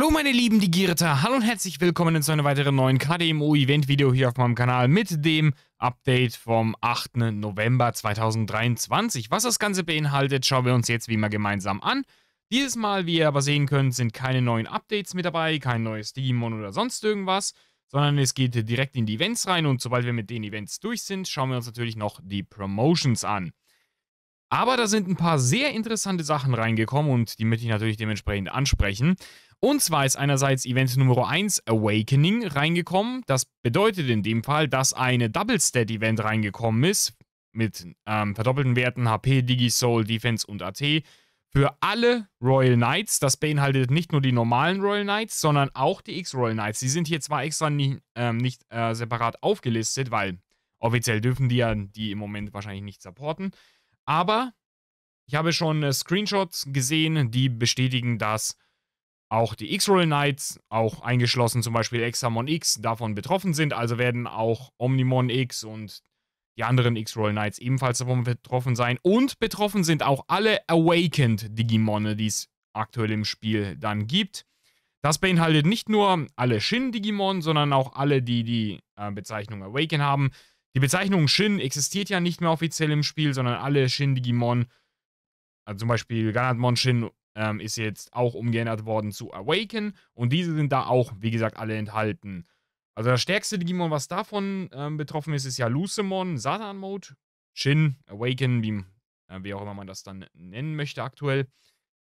Hallo meine lieben Digierter, hallo und herzlich willkommen zu einem weiteren neuen KDMO-Event-Video hier auf meinem Kanal mit dem Update vom 8. November 2023. Was das Ganze beinhaltet, schauen wir uns jetzt wie immer gemeinsam an. Dieses Mal, wie ihr aber sehen könnt, sind keine neuen Updates mit dabei, kein neues Digimon oder sonst irgendwas, sondern es geht direkt in die Events rein und sobald wir mit den Events durch sind, schauen wir uns natürlich noch die Promotions an. Aber da sind ein paar sehr interessante Sachen reingekommen und die möchte ich natürlich dementsprechend ansprechen. Und zwar ist einerseits Event Nummer 1 Awakening reingekommen. Das bedeutet in dem Fall, dass eine Double Stat Event reingekommen ist mit ähm, verdoppelten Werten HP, Digi-Soul, Defense und AT für alle Royal Knights. Das beinhaltet nicht nur die normalen Royal Knights, sondern auch die X-Royal Knights. Die sind hier zwar extra nie, ähm, nicht äh, separat aufgelistet, weil offiziell dürfen die ja die im Moment wahrscheinlich nicht supporten. Aber ich habe schon äh, Screenshots gesehen, die bestätigen, dass auch die X-Roll Knights, auch eingeschlossen zum Beispiel Examon X, davon betroffen sind. Also werden auch Omnimon X und die anderen X-Roll Knights ebenfalls davon betroffen sein. Und betroffen sind auch alle Awakened Digimone, die es aktuell im Spiel dann gibt. Das beinhaltet nicht nur alle Shin-Digimon, sondern auch alle, die die äh, Bezeichnung Awaken haben. Die Bezeichnung Shin existiert ja nicht mehr offiziell im Spiel, sondern alle Shin-Digimon, also äh, zum Beispiel Ganatmon Shin ähm, ist jetzt auch umgeändert worden zu Awaken. Und diese sind da auch, wie gesagt, alle enthalten. Also das stärkste Digimon, was davon ähm, betroffen ist, ist ja Lucemon, Satan Mode, Shin, Awaken, wie, äh, wie auch immer man das dann nennen möchte aktuell.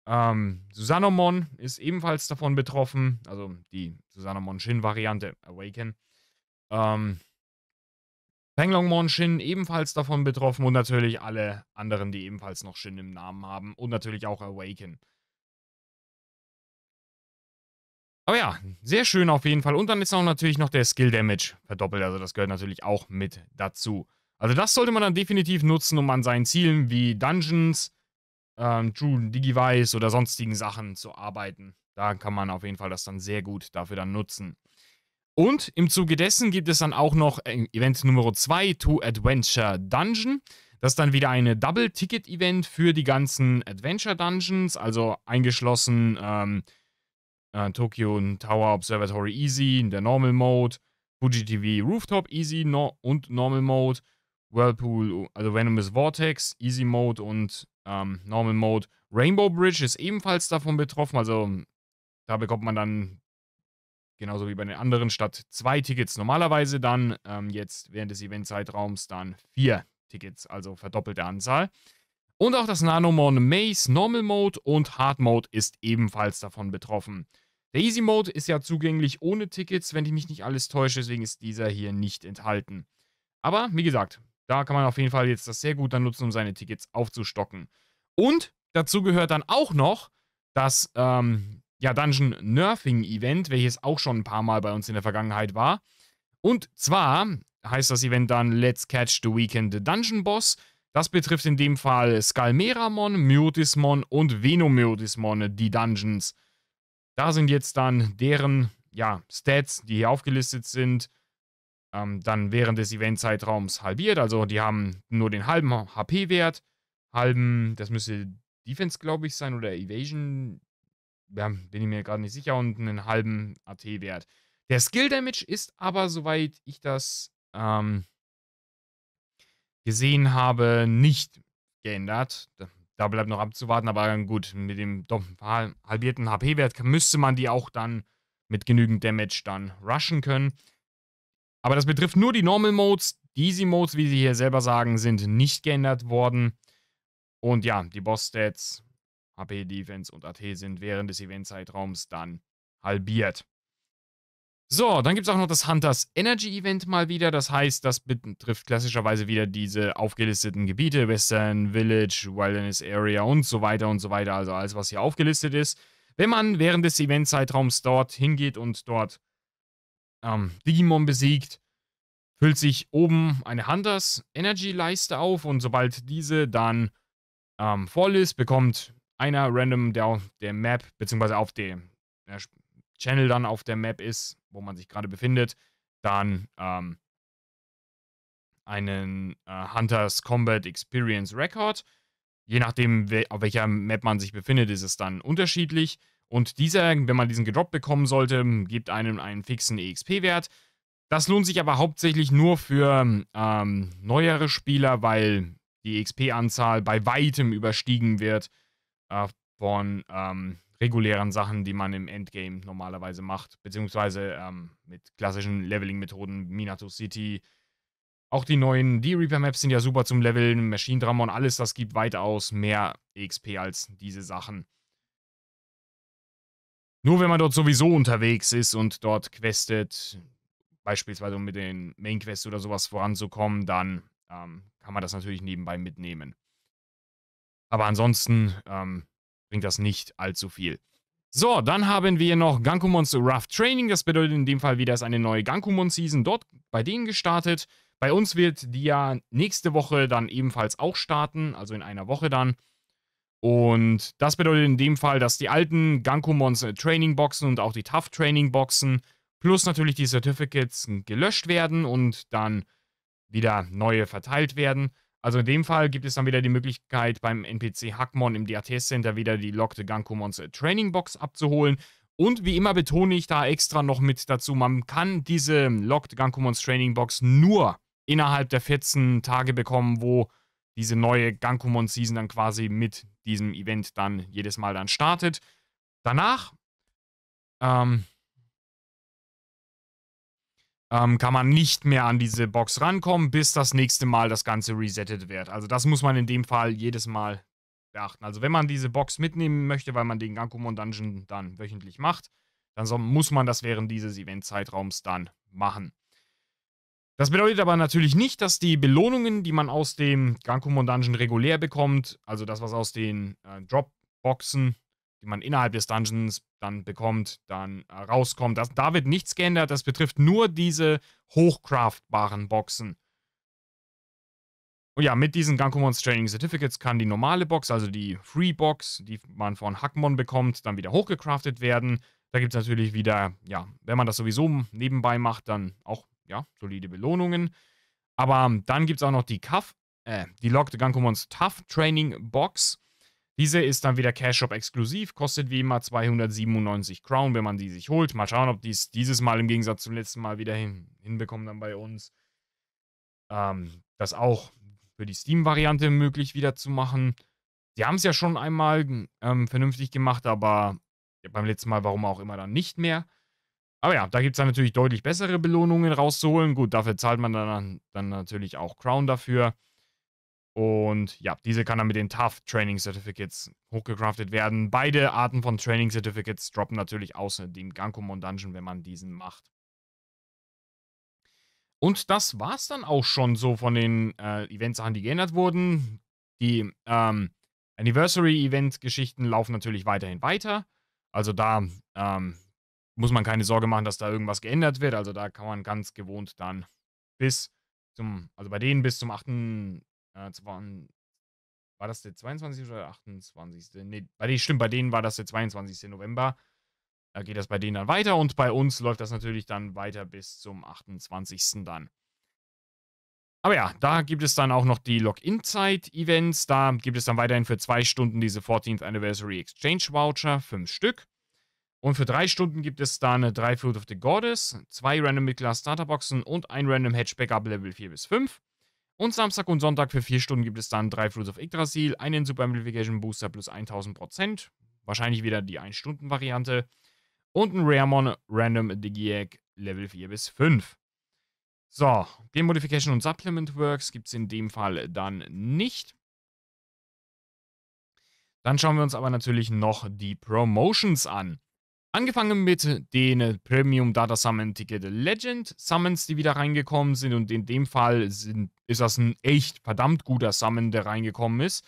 Ähm, Susanomon ist ebenfalls davon betroffen, also die Susanomon Shin-Variante, Awaken. Ähm, Panglongmon Shin ebenfalls davon betroffen und natürlich alle anderen, die ebenfalls noch Shin im Namen haben und natürlich auch Awaken. Aber ja, sehr schön auf jeden Fall. Und dann ist auch natürlich noch der Skill Damage verdoppelt. Also das gehört natürlich auch mit dazu. Also das sollte man dann definitiv nutzen, um an seinen Zielen wie Dungeons, ähm, True Digivice oder sonstigen Sachen zu arbeiten. Da kann man auf jeden Fall das dann sehr gut dafür dann nutzen. Und im Zuge dessen gibt es dann auch noch äh, Event Nummer 2, To Adventure Dungeon. Das ist dann wieder eine Double-Ticket-Event für die ganzen Adventure Dungeons, also eingeschlossen ähm, äh, Tokyo Tower Observatory Easy, in der Normal Mode, Fuji TV Rooftop Easy no und Normal Mode, Whirlpool, also Venomous Vortex, Easy Mode und ähm, Normal Mode. Rainbow Bridge ist ebenfalls davon betroffen, also da bekommt man dann Genauso wie bei den anderen statt zwei Tickets normalerweise dann ähm, jetzt während des Eventzeitraums dann vier Tickets, also verdoppelte Anzahl. Und auch das Nanomon Maze Normal Mode und Hard Mode ist ebenfalls davon betroffen. Der Easy Mode ist ja zugänglich ohne Tickets, wenn ich mich nicht alles täusche, deswegen ist dieser hier nicht enthalten. Aber wie gesagt, da kann man auf jeden Fall jetzt das sehr gut dann nutzen, um seine Tickets aufzustocken. Und dazu gehört dann auch noch, dass ähm, ja, Dungeon Nerfing Event, welches auch schon ein paar Mal bei uns in der Vergangenheit war. Und zwar heißt das Event dann Let's Catch the Weekend the Dungeon Boss. Das betrifft in dem Fall Skalmeramon, Myotismon und Venomyotismon, die Dungeons. Da sind jetzt dann deren ja, Stats, die hier aufgelistet sind, ähm, dann während des Event-Zeitraums halbiert. Also die haben nur den halben HP-Wert, halben, das müsste Defense, glaube ich, sein oder Evasion, ja, bin ich mir gerade nicht sicher, und einen halben AT-Wert. Der Skill Damage ist aber, soweit ich das ähm, gesehen habe, nicht geändert. Da bleibt noch abzuwarten, aber gut, mit dem halbierten HP-Wert müsste man die auch dann mit genügend Damage dann rushen können. Aber das betrifft nur die Normal Modes. Die Easy Modes, wie sie hier selber sagen, sind nicht geändert worden. Und ja, die Boss-Stats HP Defense und AT sind während des Event-Zeitraums dann halbiert. So, dann gibt es auch noch das Hunters Energy Event mal wieder. Das heißt, das betrifft klassischerweise wieder diese aufgelisteten Gebiete, Western Village, Wilderness Area und so weiter und so weiter. Also alles, was hier aufgelistet ist. Wenn man während des Eventzeitraums dort hingeht und dort ähm, Digimon besiegt, füllt sich oben eine Hunters Energy Leiste auf und sobald diese dann ähm, voll ist, bekommt einer random, der auf der Map, beziehungsweise auf dem Channel dann auf der Map ist, wo man sich gerade befindet, dann ähm, einen äh, Hunters Combat Experience Record. Je nachdem, auf welcher Map man sich befindet, ist es dann unterschiedlich. Und dieser, wenn man diesen gedroppt bekommen sollte, gibt einem einen fixen EXP-Wert. Das lohnt sich aber hauptsächlich nur für ähm, neuere Spieler, weil die e XP-Anzahl bei weitem überstiegen wird äh, von ähm, regulären Sachen, die man im Endgame normalerweise macht, beziehungsweise ähm, mit klassischen Leveling-Methoden, Minato City. Auch die neuen D-Reaper-Maps sind ja super zum Leveln, Machine Dramon, alles das gibt weitaus mehr XP als diese Sachen. Nur wenn man dort sowieso unterwegs ist und dort questet, beispielsweise um mit den Main Quests oder sowas voranzukommen, dann ähm, kann man das natürlich nebenbei mitnehmen. Aber ansonsten ähm, bringt das nicht allzu viel. So, dann haben wir noch Gankumons Rough Training. Das bedeutet in dem Fall wieder ist eine neue Gankumon-Season dort bei denen gestartet. Bei uns wird die ja nächste Woche dann ebenfalls auch starten, also in einer Woche dann. Und das bedeutet in dem Fall, dass die alten Gankumons äh, Training Boxen und auch die Tough Training Boxen plus natürlich die Certificates gelöscht werden und dann wieder neue verteilt werden. Also in dem Fall gibt es dann wieder die Möglichkeit, beim NPC Hackmon im DATS-Center wieder die Log de Gankumons äh, Training Box abzuholen. Und wie immer betone ich da extra noch mit dazu, man kann diese Log de Gankumons Training Box nur innerhalb der 14 Tage bekommen, wo diese neue Gankumon Season dann quasi mit diesem Event dann jedes Mal dann startet. Danach ähm, ähm, kann man nicht mehr an diese Box rankommen, bis das nächste Mal das Ganze resettet wird. Also das muss man in dem Fall jedes Mal beachten. Also wenn man diese Box mitnehmen möchte, weil man den Gankumon Dungeon dann wöchentlich macht, dann so, muss man das während dieses Event-Zeitraums dann machen. Das bedeutet aber natürlich nicht, dass die Belohnungen, die man aus dem Gankumon Dungeon regulär bekommt, also das, was aus den äh, Dropboxen die man innerhalb des Dungeons dann bekommt, dann äh, rauskommt. Das, da wird nichts geändert, das betrifft nur diese hochcraftbaren Boxen. Und ja, mit diesen Gankumons Training Certificates kann die normale Box, also die Free Box, die man von Hackmon bekommt, dann wieder hochgecraftet werden. Da gibt es natürlich wieder, ja, wenn man das sowieso nebenbei macht, dann auch, ja, solide Belohnungen. Aber dann gibt es auch noch die Cuff, äh, die Locked Gankumons Tough Training Box. Diese ist dann wieder Cash Shop exklusiv, kostet wie immer 297 Crown, wenn man die sich holt. Mal schauen, ob die es dieses Mal im Gegensatz zum letzten Mal wieder hin, hinbekommen dann bei uns. Ähm, das auch für die Steam-Variante möglich wieder zu machen. Sie haben es ja schon einmal ähm, vernünftig gemacht, aber beim letzten Mal warum auch immer dann nicht mehr. Aber ja, da gibt es dann natürlich deutlich bessere Belohnungen rauszuholen. Gut, dafür zahlt man dann, dann natürlich auch Crown dafür. Und ja, diese kann dann mit den Tough Training Certificates hochgecraftet werden. Beide Arten von Training Certificates droppen natürlich außer dem Gankomon Dungeon, wenn man diesen macht. Und das war's dann auch schon so von den äh, Event-Sachen, die geändert wurden. Die ähm, Anniversary-Event-Geschichten laufen natürlich weiterhin weiter. Also da ähm, muss man keine Sorge machen, dass da irgendwas geändert wird. Also da kann man ganz gewohnt dann bis zum, also bei denen bis zum 8. Äh, waren, war das der 22. oder 28.? Nee, bei denen, stimmt, bei denen war das der 22. November. Da geht das bei denen dann weiter und bei uns läuft das natürlich dann weiter bis zum 28. dann. Aber ja, da gibt es dann auch noch die Login-Zeit-Events. Da gibt es dann weiterhin für zwei Stunden diese 14th Anniversary Exchange Voucher, fünf Stück. Und für drei Stunden gibt es dann äh, drei Fruit of the Goddess, zwei Random Mid-Class Starterboxen und ein Random Hatch ab Level 4 bis 5. Und Samstag und Sonntag für vier Stunden gibt es dann drei Flutes auf Yggdrasil, einen Super Amplification Booster plus 1000%, wahrscheinlich wieder die 1-Stunden-Variante, und ein Raremon Random Digiac Level 4 bis 5. So, Game Modification und Supplement Works gibt es in dem Fall dann nicht. Dann schauen wir uns aber natürlich noch die Promotions an. Angefangen mit den Premium Data Summon Ticket Legend Summons, die wieder reingekommen sind. Und in dem Fall sind, ist das ein echt verdammt guter Summon, der reingekommen ist.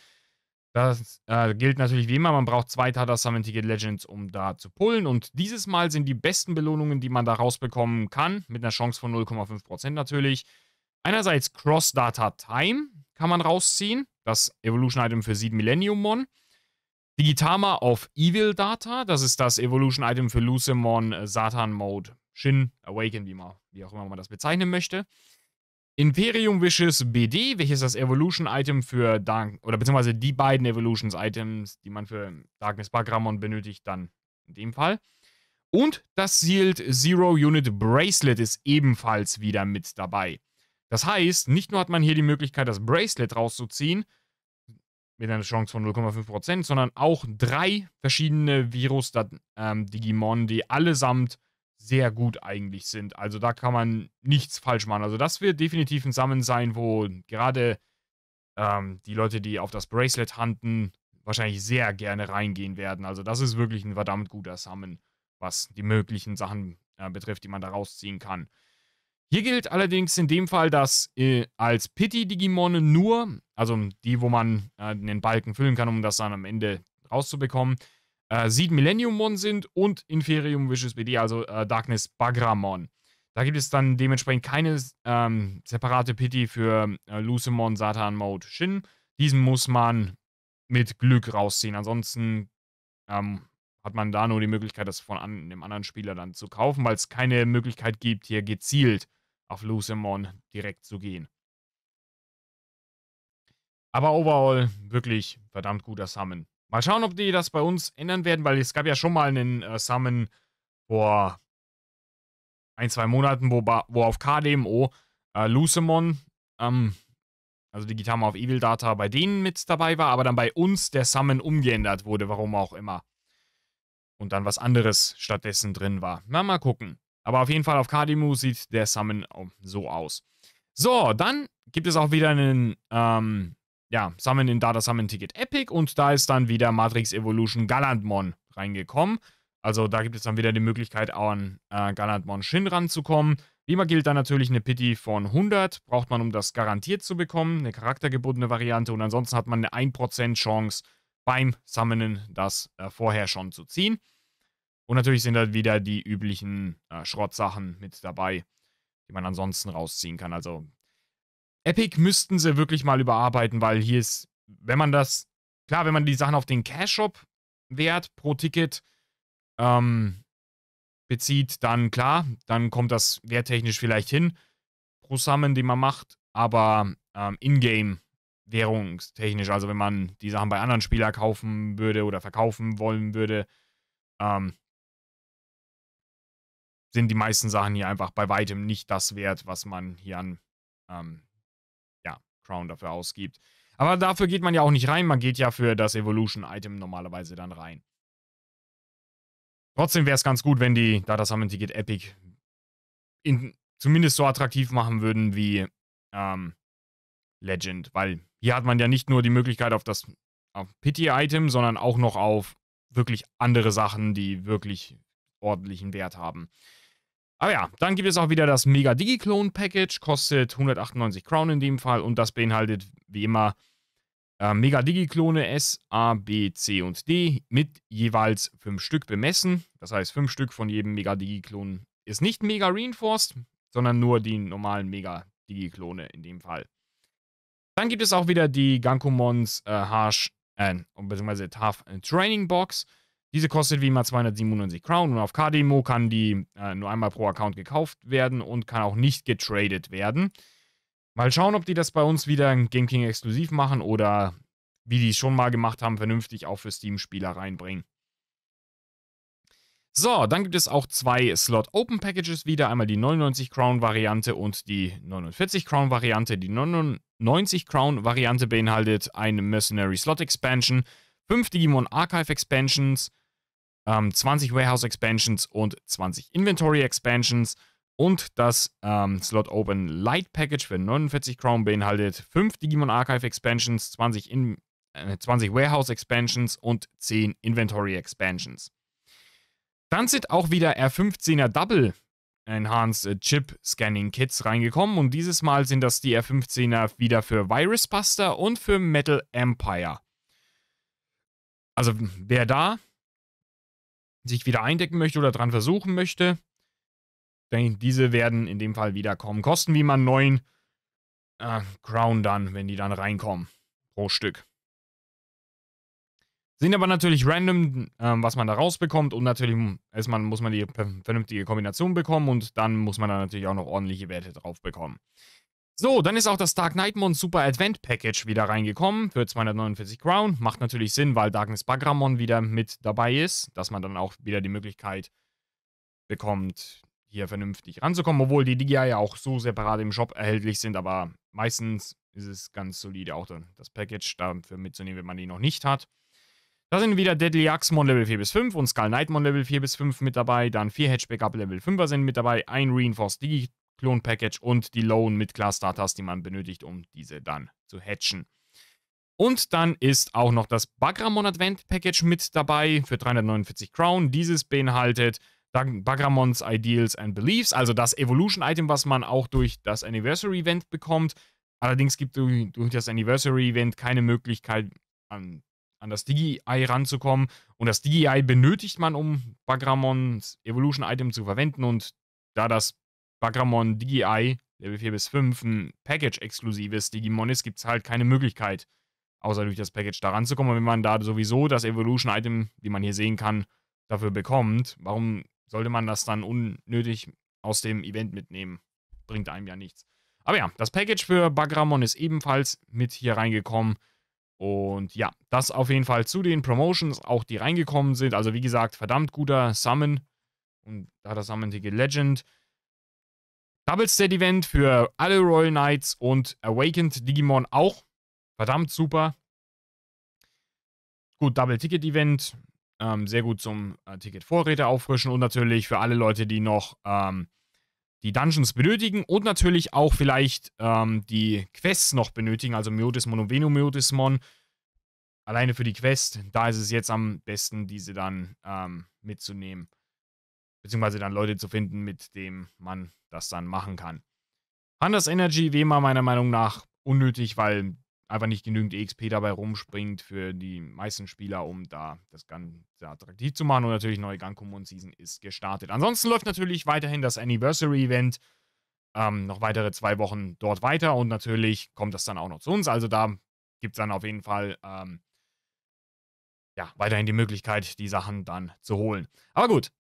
Das äh, gilt natürlich wie immer, man braucht zwei Data Summon Ticket Legends, um da zu pullen. Und dieses Mal sind die besten Belohnungen, die man da rausbekommen kann, mit einer Chance von 0,5% natürlich. Einerseits Cross Data Time kann man rausziehen, das Evolution Item für Seed Millennium Mon. Digitama of Evil Data. Das ist das Evolution-Item für Lucemon äh, Satan Mode. Shin, Awaken, wie, man, wie auch immer man das bezeichnen möchte. Imperium Wishes BD, welches das Evolution-Item für Dark, oder beziehungsweise die beiden Evolutions-Items, die man für Darkness Bagramon benötigt, dann in dem Fall. Und das Sealed Zero Unit Bracelet ist ebenfalls wieder mit dabei. Das heißt, nicht nur hat man hier die Möglichkeit, das Bracelet rauszuziehen, mit einer Chance von 0,5%, sondern auch drei verschiedene Virus-Digimon, ähm, die allesamt sehr gut eigentlich sind. Also da kann man nichts falsch machen. Also das wird definitiv ein Sammeln sein, wo gerade ähm, die Leute, die auf das Bracelet handeln, wahrscheinlich sehr gerne reingehen werden. Also das ist wirklich ein verdammt guter Summon, was die möglichen Sachen äh, betrifft, die man da rausziehen kann. Hier gilt allerdings in dem Fall, dass äh, als Pity-Digimon nur, also die, wo man äh, den Balken füllen kann, um das dann am Ende rauszubekommen, äh, Seed Millenniummon sind und Inferium Vicious BD, also äh, Darkness Bagramon. Da gibt es dann dementsprechend keine ähm, separate Pity für äh, Lucemon, Satan, Mode, Shin. Diesen muss man mit Glück rausziehen. Ansonsten ähm, hat man da nur die Möglichkeit, das von an, einem anderen Spieler dann zu kaufen, weil es keine Möglichkeit gibt, hier gezielt auf Lucemon direkt zu gehen. Aber overall wirklich verdammt guter Summon. Mal schauen, ob die das bei uns ändern werden, weil es gab ja schon mal einen äh, Summon vor ein, zwei Monaten, wo, wo auf KDMO äh, Lucemon, ähm, also die Gitarre auf Evil Data, bei denen mit dabei war, aber dann bei uns der Summon umgeändert wurde, warum auch immer. Und dann was anderes stattdessen drin war. Na, mal gucken. Aber auf jeden Fall auf Kadimu sieht der Summon oh, so aus. So, dann gibt es auch wieder einen ähm, ja, Summon in Data Summon Ticket Epic und da ist dann wieder Matrix Evolution Galantmon reingekommen. Also da gibt es dann wieder die Möglichkeit, auch an äh, Galantmon Shin ranzukommen. Wie immer gilt dann natürlich eine Pity von 100, braucht man, um das garantiert zu bekommen, eine charaktergebundene Variante und ansonsten hat man eine 1% Chance beim Summonen das äh, vorher schon zu ziehen. Und natürlich sind da wieder die üblichen äh, Schrottsachen mit dabei, die man ansonsten rausziehen kann. Also Epic müssten sie wirklich mal überarbeiten, weil hier ist, wenn man das, klar, wenn man die Sachen auf den Cash-Shop-Wert pro Ticket ähm, bezieht, dann klar, dann kommt das werttechnisch vielleicht hin pro Summon, den man macht, aber ähm, in-game währungstechnisch, also wenn man die Sachen bei anderen Spielern kaufen würde oder verkaufen wollen würde, ähm, sind die meisten Sachen hier einfach bei weitem nicht das wert, was man hier an ähm, ja, Crown dafür ausgibt. Aber dafür geht man ja auch nicht rein, man geht ja für das Evolution-Item normalerweise dann rein. Trotzdem wäre es ganz gut, wenn die Data Summon Ticket Epic in, zumindest so attraktiv machen würden wie ähm, Legend, weil hier hat man ja nicht nur die Möglichkeit auf das auf Pity-Item, sondern auch noch auf wirklich andere Sachen, die wirklich ordentlichen Wert haben. Aber ja, dann gibt es auch wieder das Mega Digi-Clone Package, kostet 198 Crown in dem Fall und das beinhaltet wie immer äh, Mega Digi-Klone S, A, B, C und D mit jeweils 5 Stück bemessen. Das heißt, 5 Stück von jedem Mega Digi-Klon ist nicht Mega Reinforced, sondern nur die normalen Mega Digi-Klone in dem Fall. Dann gibt es auch wieder die Gankomons äh, Harsh, äh, beziehungsweise Tough Training Box. Diese kostet wie immer 297 Crown und auf k kann die äh, nur einmal pro Account gekauft werden und kann auch nicht getradet werden. Mal schauen, ob die das bei uns wieder Game King exklusiv machen oder wie die es schon mal gemacht haben, vernünftig auch für Steam-Spieler reinbringen. So, dann gibt es auch zwei Slot Open Packages wieder. Einmal die 99 Crown Variante und die 49 Crown Variante. Die 99 Crown Variante beinhaltet eine Mercenary Slot Expansion, 5 Digimon Archive Expansions, ähm, 20 Warehouse Expansions und 20 Inventory Expansions und das ähm, Slot Open Light Package für 49 Crown beinhaltet 5 Digimon Archive Expansions, 20, in, äh, 20 Warehouse Expansions und 10 Inventory Expansions. Dann sind auch wieder R15er Double Enhanced äh, Chip Scanning Kits reingekommen und dieses Mal sind das die R15er wieder für Virus Buster und für Metal Empire. Also wer da sich wieder eindecken möchte oder dran versuchen möchte, denn diese werden in dem Fall wieder kommen. Kosten wie man neun äh, Crown dann, wenn die dann reinkommen. Pro Stück. Sind aber natürlich random, äh, was man da rausbekommt. Und natürlich erstmal muss man die vernünftige Kombination bekommen und dann muss man da natürlich auch noch ordentliche Werte drauf bekommen. So, dann ist auch das Dark Knight Super Advent Package wieder reingekommen für 249 Crown. Macht natürlich Sinn, weil Darkness Bagramon wieder mit dabei ist, dass man dann auch wieder die Möglichkeit bekommt, hier vernünftig ranzukommen, obwohl die Digi ja auch so separat im Shop erhältlich sind, aber meistens ist es ganz solide auch dann das Package dafür mitzunehmen, wenn man die noch nicht hat. Da sind wieder Deadly Axmon Level 4 bis 5 und Skull Knightmon Level 4 bis 5 mit dabei, dann vier Hatchback Up Level 5er sind mit dabei, ein Reinforced Digi Klon-Package und die Loan mit Class-Datas, die man benötigt, um diese dann zu hatchen. Und dann ist auch noch das Bagramon Advent Package mit dabei für 349 Crown. Dieses beinhaltet Bagramons Ideals and Beliefs, also das Evolution-Item, was man auch durch das Anniversary-Event bekommt. Allerdings gibt durch, durch das Anniversary-Event keine Möglichkeit, an, an das Digi-Eye ranzukommen. Und das Digi-Eye benötigt man, um Bagramons Evolution-Item zu verwenden. Und da das Bagramon DigiEye Level 4 bis 5 ein Package-exklusives Digimon ist, gibt es halt keine Möglichkeit, außer durch das Package da ranzukommen. Und wenn man da sowieso das Evolution-Item, wie man hier sehen kann, dafür bekommt, warum sollte man das dann unnötig aus dem Event mitnehmen? Bringt einem ja nichts. Aber ja, das Package für Bagramon ist ebenfalls mit hier reingekommen. Und ja, das auf jeden Fall zu den Promotions, auch die reingekommen sind. Also wie gesagt, verdammt guter Summon. Und da hat das Summon-Ticket Legend. Double Doubleset Event für alle Royal Knights und Awakened Digimon auch. Verdammt super. Gut, Double Ticket Event. Ähm, sehr gut zum äh, Ticket Vorräte auffrischen und natürlich für alle Leute, die noch ähm, die Dungeons benötigen und natürlich auch vielleicht ähm, die Quests noch benötigen, also Myotismon und Venomyotismon. Alleine für die Quest, da ist es jetzt am besten, diese dann ähm, mitzunehmen. Beziehungsweise dann Leute zu finden, mit denen man das dann machen kann. Hunters Energy, wie immer, meiner Meinung nach unnötig, weil einfach nicht genügend EXP dabei rumspringt für die meisten Spieler, um da das Ganze attraktiv zu machen. Und natürlich neue Gankumon Season ist gestartet. Ansonsten läuft natürlich weiterhin das Anniversary Event. Ähm, noch weitere zwei Wochen dort weiter und natürlich kommt das dann auch noch zu uns. Also da gibt es dann auf jeden Fall ähm, ja, weiterhin die Möglichkeit, die Sachen dann zu holen. Aber gut,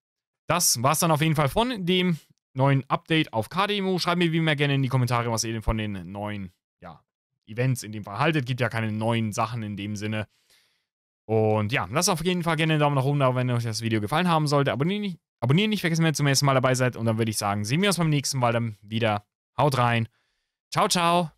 das war es dann auf jeden Fall von dem neuen Update auf KDMO. Schreibt mir wie immer gerne in die Kommentare, was ihr denn von den neuen ja, Events in dem Fall haltet. Gibt ja keine neuen Sachen in dem Sinne. Und ja, lasst auf jeden Fall gerne einen Daumen nach oben da, wenn euch das Video gefallen haben sollte. Abonnieren nicht, abonnieren nicht vergessen, wenn ihr zum ersten Mal dabei seid. Und dann würde ich sagen, sehen wir uns beim nächsten Mal dann wieder. Haut rein. Ciao, ciao.